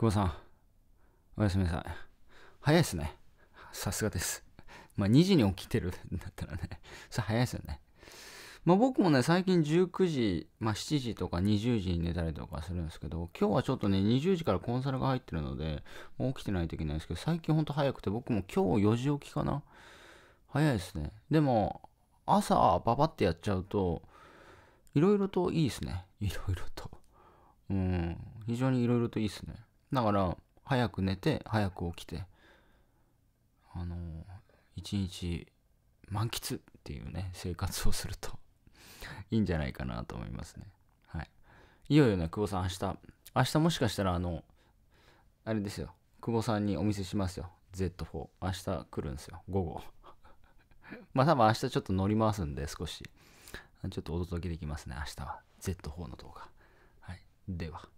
久保さん、おやすみなさい。早いっすね。さすがです。まあ、2時に起きてるん だったらね、それ早いですよね。まあ、僕もね、最近19時、まあ、7時とか20時に寝たりとかするんですけど、今日はちょっとね、20時からコンサルが入ってるので、起きてないといけないんですけど、最近ほんと早くて、僕も今日4時起きかな早いですね。でも、朝、パパってやっちゃうと、いろいろといいですね。いろいろと。うん、非常にいろいろといいですね。だから早く寝て早く起きてあの一日満喫っていうね生活をすると いいんじゃないかなと思いますねはいいよいよね久保さん明日明日もしかしたらあのあれですよ久保さんにお見せしますよ Z4 明日来るんですよ午後 まあ多分明日ちょっと乗り回すんで少しちょっとお届けできますね明日は Z4 の動画はいでは